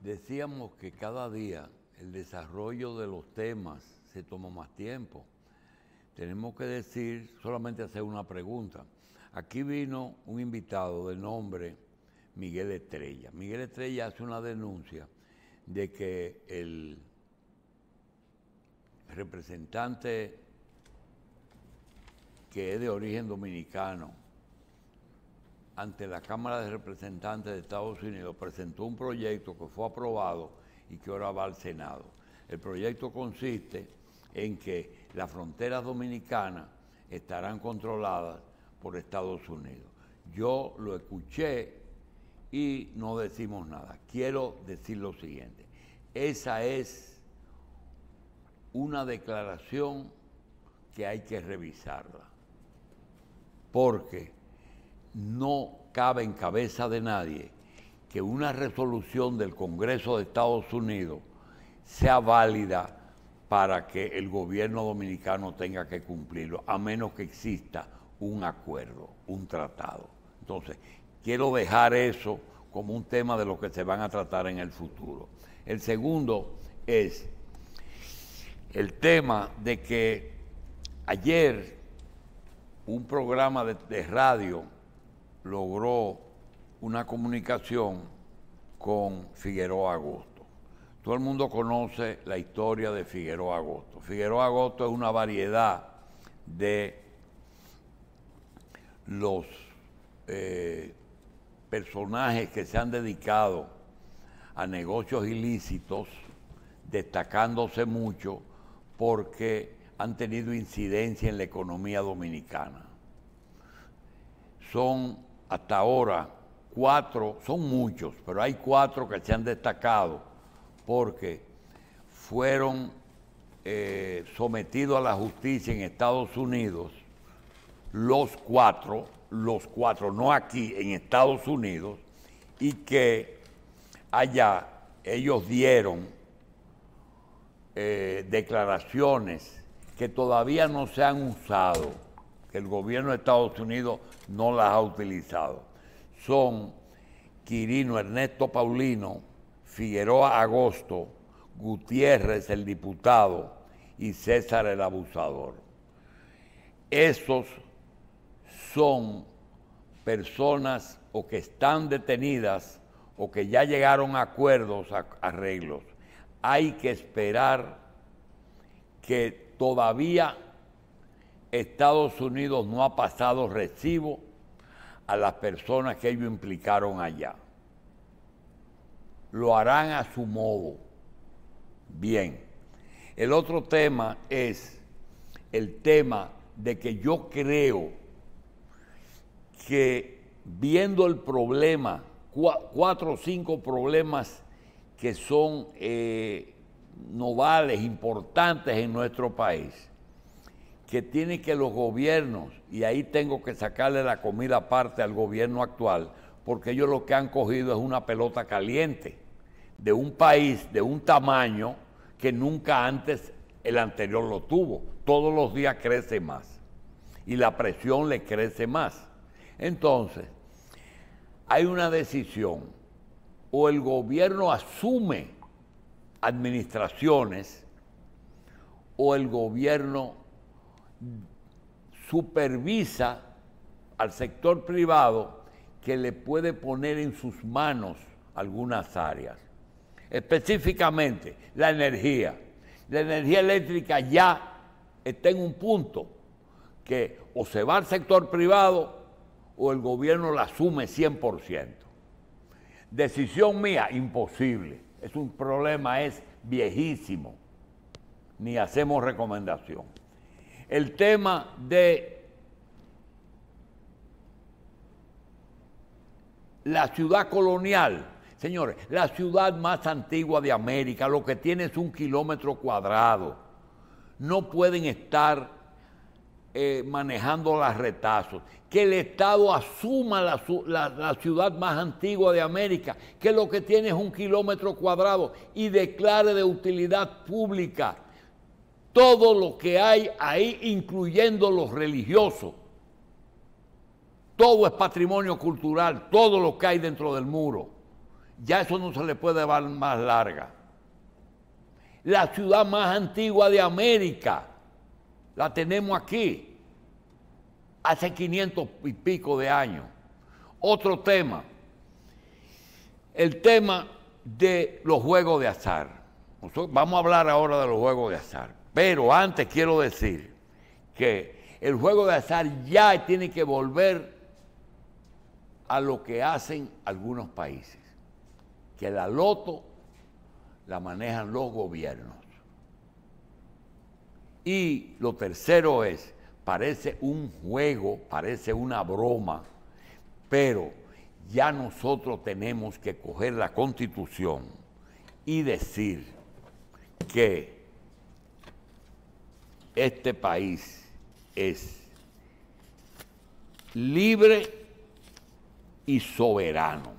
Decíamos que cada día el desarrollo de los temas se toma más tiempo. Tenemos que decir, solamente hacer una pregunta. Aquí vino un invitado de nombre Miguel Estrella. Miguel Estrella hace una denuncia de que el representante que es de origen dominicano, ante la Cámara de Representantes de Estados Unidos presentó un proyecto que fue aprobado y que ahora va al Senado. El proyecto consiste en que las fronteras dominicanas estarán controladas por Estados Unidos. Yo lo escuché y no decimos nada. Quiero decir lo siguiente. Esa es una declaración que hay que revisarla. Porque no cabe en cabeza de nadie que una resolución del Congreso de Estados Unidos sea válida para que el gobierno dominicano tenga que cumplirlo, a menos que exista un acuerdo, un tratado. Entonces, quiero dejar eso como un tema de lo que se van a tratar en el futuro. El segundo es el tema de que ayer un programa de, de radio logró una comunicación con Figueroa Agosto. Todo el mundo conoce la historia de Figueroa Agosto. Figueroa Agosto es una variedad de los eh, personajes que se han dedicado a negocios ilícitos, destacándose mucho porque han tenido incidencia en la economía dominicana. Son hasta ahora cuatro, son muchos, pero hay cuatro que se han destacado porque fueron eh, sometidos a la justicia en Estados Unidos, los cuatro, los cuatro, no aquí, en Estados Unidos, y que allá ellos dieron eh, declaraciones que todavía no se han usado que el gobierno de Estados Unidos no las ha utilizado. Son Quirino Ernesto Paulino, Figueroa Agosto, Gutiérrez el diputado y César el abusador. Esos son personas o que están detenidas o que ya llegaron a acuerdos, a, arreglos. Hay que esperar que todavía Estados Unidos no ha pasado recibo a las personas que ellos implicaron allá. Lo harán a su modo. Bien. El otro tema es el tema de que yo creo que viendo el problema, cuatro o cinco problemas que son eh, novales, importantes en nuestro país, que tiene que los gobiernos, y ahí tengo que sacarle la comida aparte al gobierno actual, porque ellos lo que han cogido es una pelota caliente de un país, de un tamaño que nunca antes el anterior lo tuvo. Todos los días crece más y la presión le crece más. Entonces, hay una decisión, o el gobierno asume administraciones, o el gobierno supervisa al sector privado que le puede poner en sus manos algunas áreas. Específicamente, la energía. La energía eléctrica ya está en un punto que o se va al sector privado o el gobierno la asume 100%. Decisión mía, imposible. Es un problema, es viejísimo. Ni hacemos recomendación el tema de la ciudad colonial. Señores, la ciudad más antigua de América, lo que tiene es un kilómetro cuadrado. No pueden estar eh, manejando las retazos. Que el Estado asuma la, la ciudad más antigua de América, que lo que tiene es un kilómetro cuadrado, y declare de utilidad pública todo lo que hay ahí, incluyendo los religiosos. Todo es patrimonio cultural, todo lo que hay dentro del muro. Ya eso no se le puede dar más larga. La ciudad más antigua de América la tenemos aquí, hace 500 y pico de años. Otro tema, el tema de los juegos de azar. vamos a hablar ahora de los juegos de azar. Pero antes quiero decir que el juego de azar ya tiene que volver a lo que hacen algunos países, que la loto la manejan los gobiernos. Y lo tercero es, parece un juego, parece una broma, pero ya nosotros tenemos que coger la constitución y decir que este país es libre y soberano.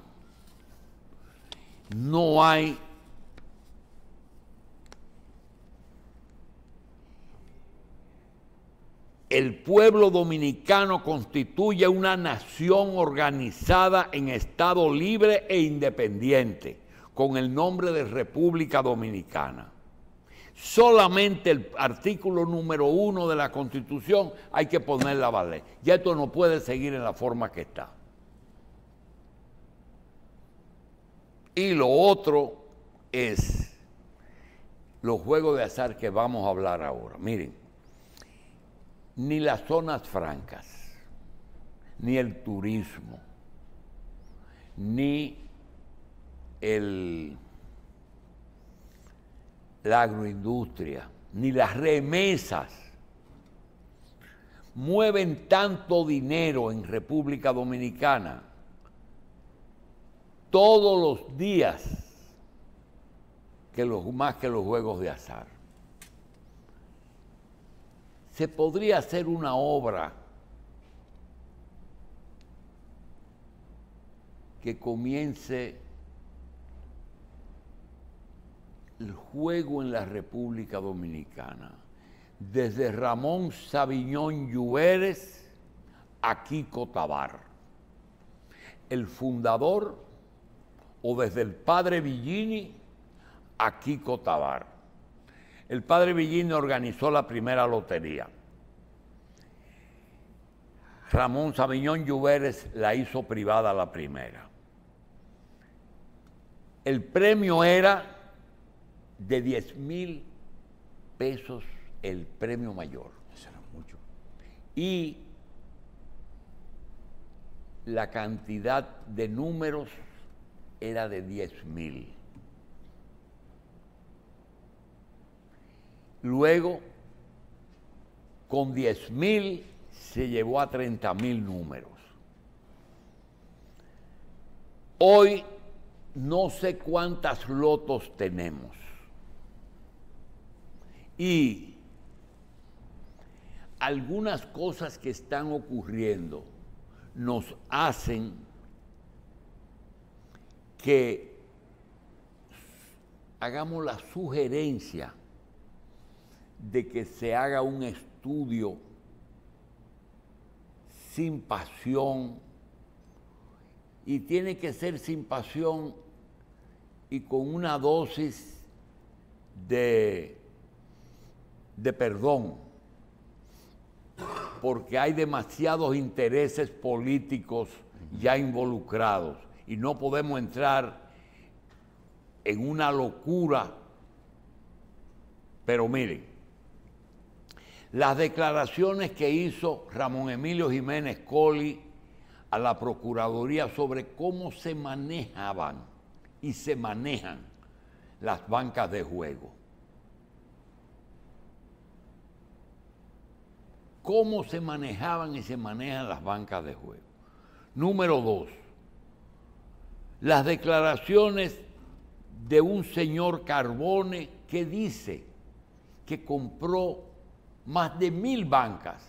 No hay el pueblo dominicano constituye una nación organizada en Estado libre e independiente, con el nombre de República Dominicana. Solamente el artículo número uno de la Constitución hay que ponerla la valer. Ya esto no puede seguir en la forma que está. Y lo otro es los juegos de azar que vamos a hablar ahora. Miren, ni las zonas francas, ni el turismo, ni el la agroindustria, ni las remesas mueven tanto dinero en República Dominicana todos los días que los, más que los juegos de azar. Se podría hacer una obra que comience el juego en la República Dominicana, desde Ramón Sabiñón Lluveres a Kiko Tabar, el fundador o desde el padre Villini a Kiko Tabar. El padre Villini organizó la primera lotería. Ramón Sabiñón Lluveres la hizo privada la primera. El premio era de 10 mil pesos el premio mayor. Eso era mucho. Y la cantidad de números era de 10 mil. Luego, con 10 mil se llevó a 30 mil números. Hoy no sé cuántas lotos tenemos y algunas cosas que están ocurriendo nos hacen que hagamos la sugerencia de que se haga un estudio sin pasión y tiene que ser sin pasión y con una dosis de de perdón, porque hay demasiados intereses políticos ya involucrados y no podemos entrar en una locura. Pero miren, las declaraciones que hizo Ramón Emilio Jiménez Coli a la Procuraduría sobre cómo se manejaban y se manejan las bancas de juego. cómo se manejaban y se manejan las bancas de juego. Número dos, las declaraciones de un señor Carbone que dice que compró más de mil bancas.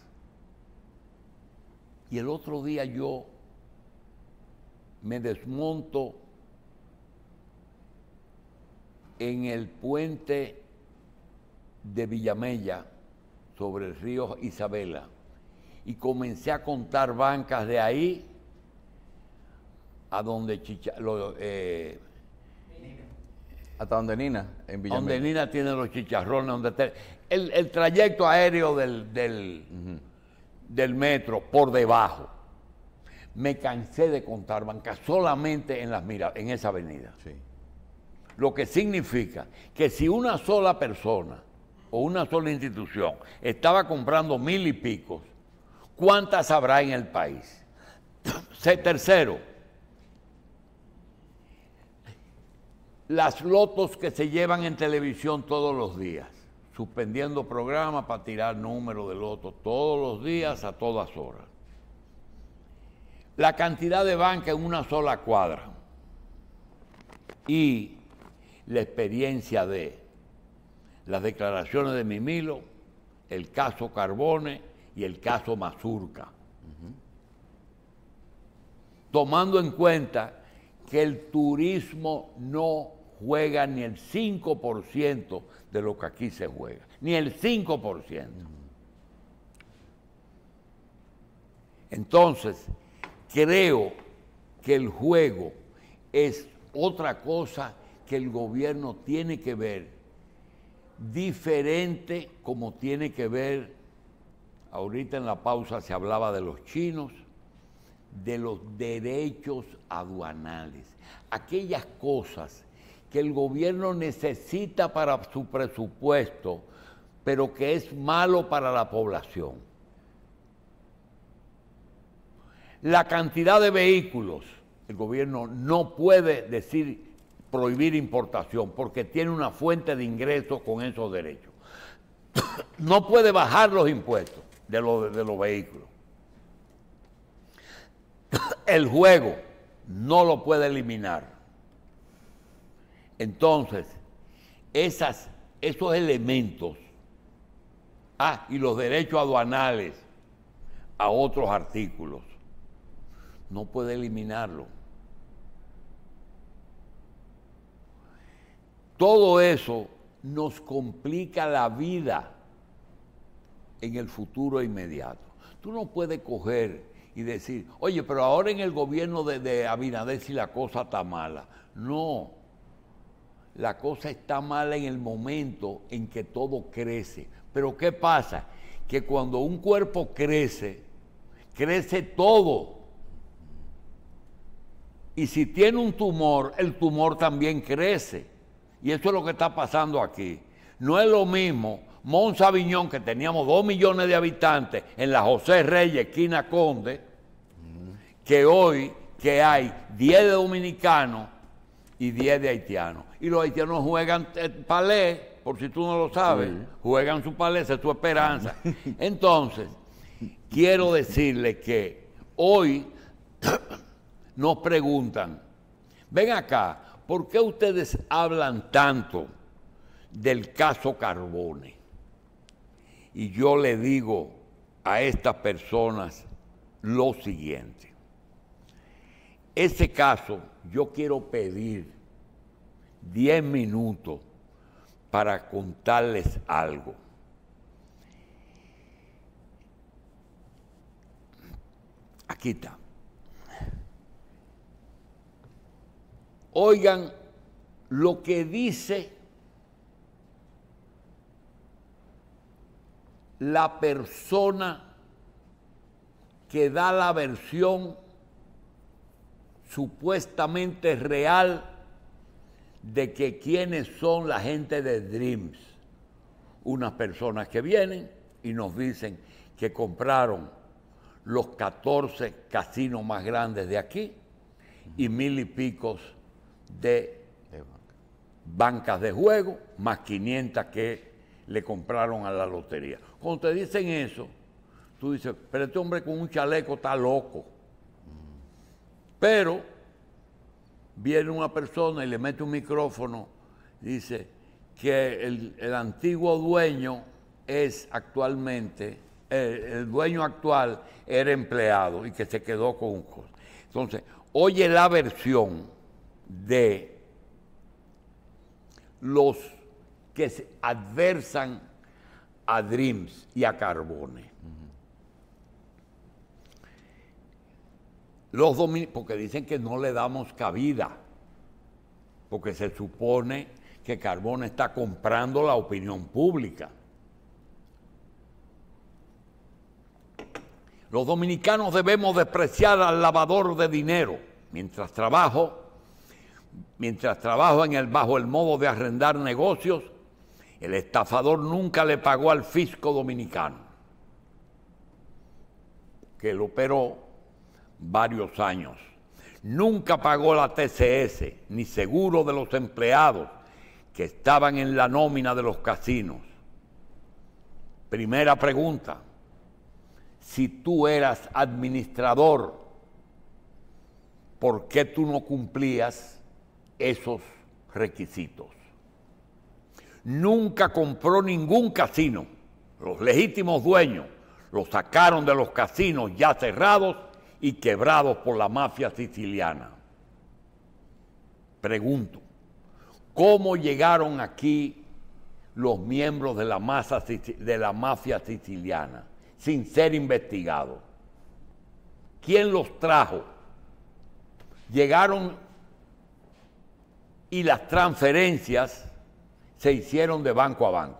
Y el otro día yo me desmonto en el puente de Villamella sobre el río Isabela. Y comencé a contar bancas de ahí a donde Chicha, eh, hasta donde Nina, en villa Donde Nina tiene los chicharrones, donde el, trayecto aéreo del, metro por debajo. Me cansé de contar bancas solamente en las en esa avenida. Lo que significa que si una sola persona o una sola institución estaba comprando mil y pico, ¿cuántas habrá en el país? Tercero, las lotos que se llevan en televisión todos los días, suspendiendo programas para tirar número de lotos todos los días a todas horas. La cantidad de banca en una sola cuadra y la experiencia de las declaraciones de Mimilo, el caso Carbone y el caso Mazurca. Tomando en cuenta que el turismo no juega ni el 5% de lo que aquí se juega, ni el 5%. Entonces, creo que el juego es otra cosa que el gobierno tiene que ver diferente como tiene que ver, ahorita en la pausa se hablaba de los chinos, de los derechos aduanales, aquellas cosas que el gobierno necesita para su presupuesto, pero que es malo para la población. La cantidad de vehículos, el gobierno no puede decir prohibir importación porque tiene una fuente de ingresos con esos derechos. No puede bajar los impuestos de los, de los vehículos. El juego no lo puede eliminar. Entonces, esos elementos, ah, y los derechos aduanales a otros artículos, no puede eliminarlo. todo eso nos complica la vida en el futuro inmediato. Tú no puedes coger y decir, oye, pero ahora en el gobierno de, de Abinader si la cosa está mala. No, la cosa está mala en el momento en que todo crece. Pero ¿qué pasa? Que cuando un cuerpo crece, crece todo. Y si tiene un tumor, el tumor también crece. Y eso es lo que está pasando aquí. No es lo mismo Viñón, que teníamos dos millones de habitantes en la José Reyes, esquina Conde, que hoy que hay 10 dominicanos y 10 de haitianos. Y los haitianos juegan eh, palé, por si tú no lo sabes, juegan su palé, esa es tu esperanza. Entonces, quiero decirles que hoy nos preguntan, ven acá, ¿Por qué ustedes hablan tanto del caso Carbone? Y yo le digo a estas personas lo siguiente. Ese caso yo quiero pedir 10 minutos para contarles algo. Aquí está. Oigan lo que dice la persona que da la versión supuestamente real de que quiénes son la gente de Dreams. Unas personas que vienen y nos dicen que compraron los 14 casinos más grandes de aquí y mil y picos de, bancas de juego, más 500 que le compraron a la lotería. Cuando te dicen eso, tú dices, pero este hombre con un chaleco está loco. Mm. Pero viene una persona y le mete un micrófono, dice que el, antiguo dueño es actualmente, eh, el dueño actual era empleado y que se quedó con un costo. Entonces, oye la versión de los que se adversan a Dreams y a Carbone. Los porque dicen que no le damos cabida, porque se supone que Carbone está comprando la opinión pública. Los dominicanos debemos despreciar al lavador de dinero. Mientras trabajo, mientras en el, bajo el modo de arrendar negocios, el estafador nunca le pagó al fisco dominicano, que lo operó varios años. Nunca pagó la TCS, ni seguro de los empleados que estaban en la nómina de los casinos. Primera pregunta, si tú eras administrador, ¿por qué tú no cumplías esos requisitos. Nunca compró ningún casino. Los legítimos dueños los sacaron de los casinos ya cerrados y quebrados por la mafia siciliana. Pregunto, ¿cómo llegaron aquí los miembros de la, masa, de la mafia siciliana sin ser investigados? ¿Quién los trajo? Llegaron y las transferencias se hicieron de banco a banco.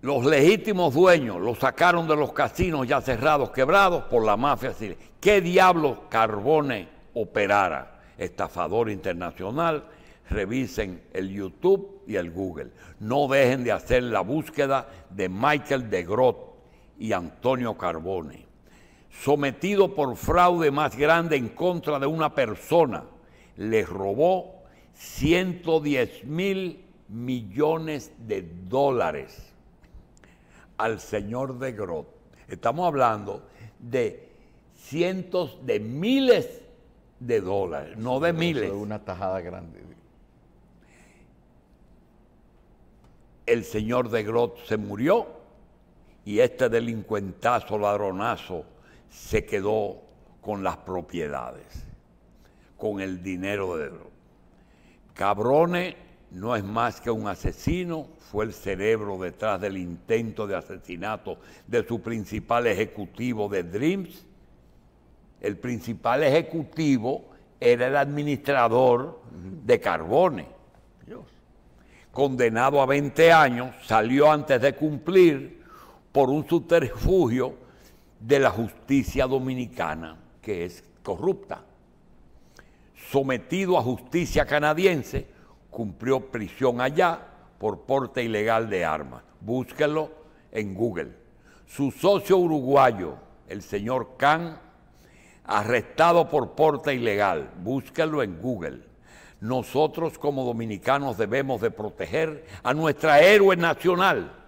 Los legítimos dueños los sacaron de los casinos ya cerrados, quebrados por la mafia ¿Qué diablos Carbone operara? Estafador internacional, revisen el YouTube y el Google. No dejen de hacer la búsqueda de Michael de Groot y Antonio Carbone sometido por fraude más grande en contra de una persona, le robó 110 mil millones de dólares al señor de Grot. Estamos hablando de cientos de miles de dólares, no de miles. Eso es una tajada grande. El señor de Grot se murió y este delincuentazo, ladronazo, se quedó con las propiedades, con el dinero de Cabrone no es más que un asesino, fue el cerebro detrás del intento de asesinato de su principal ejecutivo de Dreams. El principal ejecutivo era el administrador de Carbone. Condenado a 20 años, salió antes de cumplir por un subterfugio de la justicia dominicana, que es corrupta. Sometido a justicia canadiense, cumplió prisión allá por porte ilegal de armas. Búsquenlo en Google. Su socio uruguayo, el señor Khan, arrestado por porte ilegal. Búscalo en Google. Nosotros como dominicanos debemos de proteger a nuestra héroe nacional,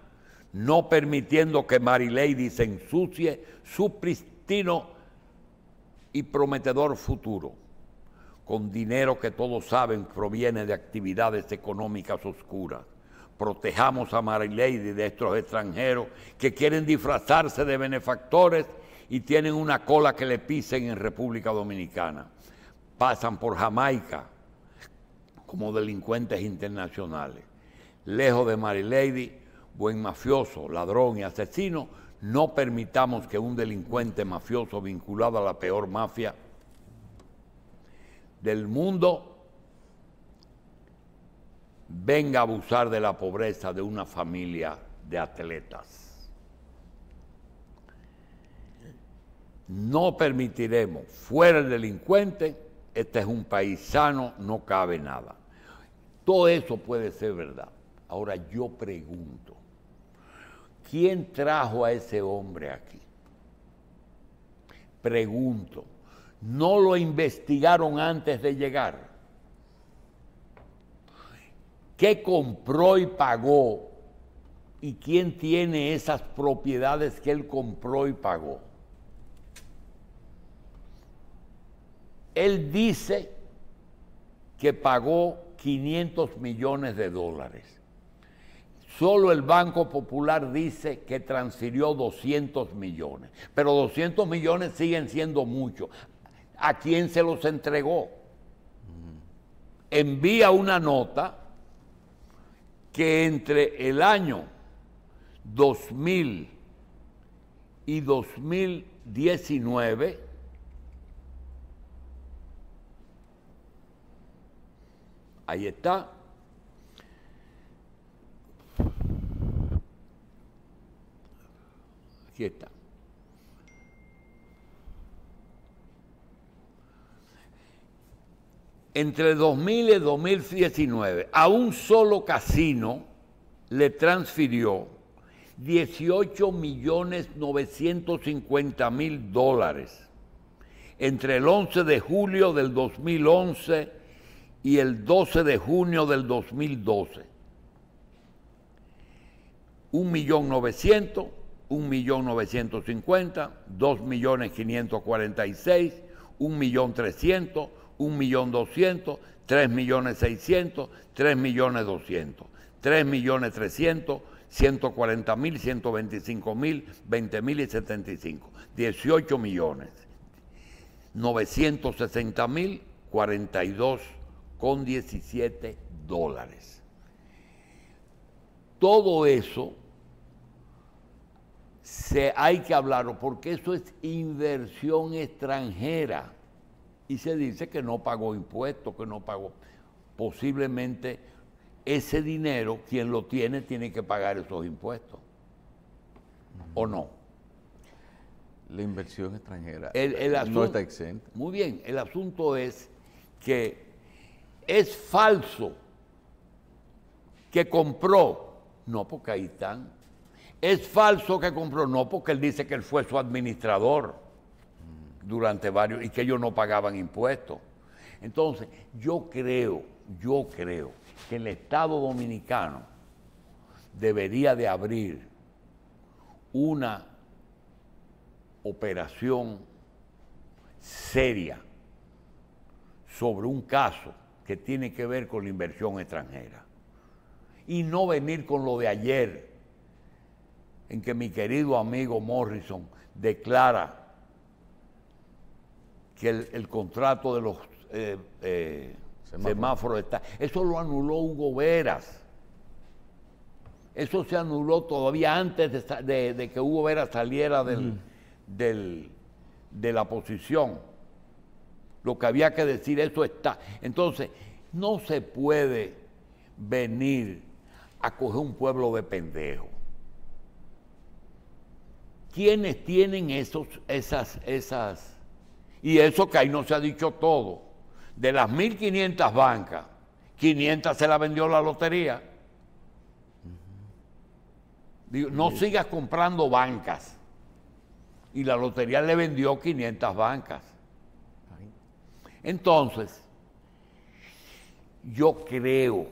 no permitiendo que Lady se ensucie su pristino y prometedor futuro, con dinero que todos saben proviene de actividades económicas oscuras. Protejamos a Marilady de estos extranjeros que quieren disfrazarse de benefactores y tienen una cola que le pisen en República Dominicana. Pasan por Jamaica como delincuentes internacionales. Lejos de Marilady, buen mafioso, ladrón y asesino, no permitamos que un delincuente mafioso vinculado a la peor mafia del mundo venga a abusar de la pobreza de una familia de atletas. No permitiremos, fuera delincuente, este es un país sano, no cabe nada. Todo eso puede ser verdad. Ahora yo pregunto, ¿quién trajo a ese hombre aquí? Pregunto, ¿no lo investigaron antes de llegar? ¿Qué compró y pagó? ¿Y quién tiene esas propiedades que él compró y pagó? Él dice que pagó 500 millones de dólares. Solo el Banco Popular dice que transfirió 200 millones, pero 200 millones siguen siendo muchos. ¿A quién se los entregó? Envía una nota que entre el año 2000 y 2019 ahí está Entre 2000 y 2019, a un solo casino le transfirió 18 millones 950 mil dólares entre el 11 de julio del 2011 y el 12 de junio del 2012. Un millón novecientos 1.950.000, 2.546.000, 1.300.000, 1.200.000, 3.600.000, 3.200.000, 3.300.000, 140.000, 125.000, 20.000 y 75. 18 millones. 960.000, 42 con 17 dólares. Todo eso se, hay que hablarlo, porque eso es inversión extranjera. Y se dice que no pagó impuestos, que no pagó. Posiblemente ese dinero, quien lo tiene, tiene que pagar esos impuestos. ¿O no? La inversión extranjera el, asunto, está exenta. Muy bien, el asunto es que es falso que compró. No, porque ahí están es falso que compró. No, porque él dice que él fue su administrador durante varios y que ellos no pagaban impuestos. Entonces, yo creo, yo creo que el Estado dominicano debería de abrir una operación seria sobre un caso que tiene que ver con la inversión extranjera. Y no venir con lo de ayer, en que mi querido amigo Morrison declara que el, contrato de los eh, eh, semáforos está. Eso lo anuló Hugo Veras. Eso se anuló todavía antes de, que Hugo Veras saliera de la posición. Lo que había que decir, eso está. Entonces, no se puede venir a coger un pueblo de pendejo. ¿Quiénes tienen esos, esas, esas, y eso que ahí no se ha dicho todo, de las 1.500 bancas, 500 se la vendió la lotería. no sigas comprando bancas. Y la lotería le vendió 500 bancas. Entonces, yo creo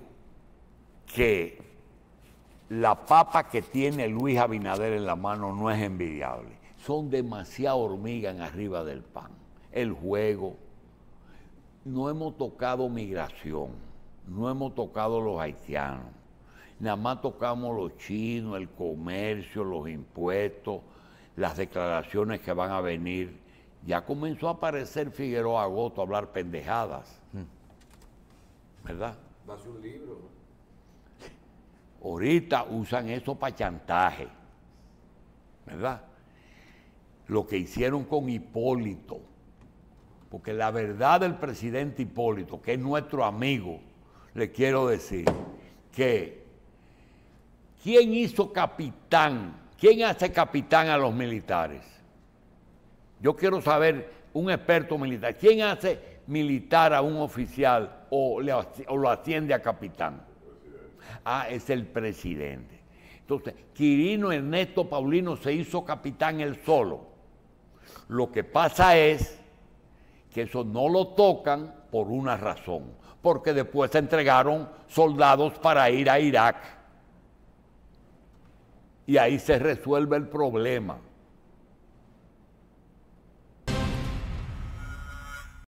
que la papa que tiene Luis Abinader en la mano no es envidiable. Son demasiadas hormigas en arriba del pan. El juego. No hemos tocado migración, no hemos tocado los haitianos. Nada más tocamos los chinos, el comercio, los impuestos, las declaraciones que van a venir. Ya comenzó a aparecer Figueroa Agosto a hablar pendejadas. Hmm. ¿Verdad? Va a ser un libro. Ahorita usan eso para chantaje, ¿verdad? Lo que hicieron con Hipólito, porque la verdad del presidente Hipólito, que es nuestro amigo, le quiero decir que ¿quién hizo capitán? ¿Quién hace capitán a los militares? Yo quiero saber, un experto militar, ¿quién hace militar a un oficial o, lo asciende a capitán? ah, es el presidente. Entonces, Quirino Ernesto Paulino se hizo capitán él solo. Lo que pasa es que eso no lo tocan por una razón, porque después se entregaron soldados para ir a Irak. Y ahí se resuelve el problema.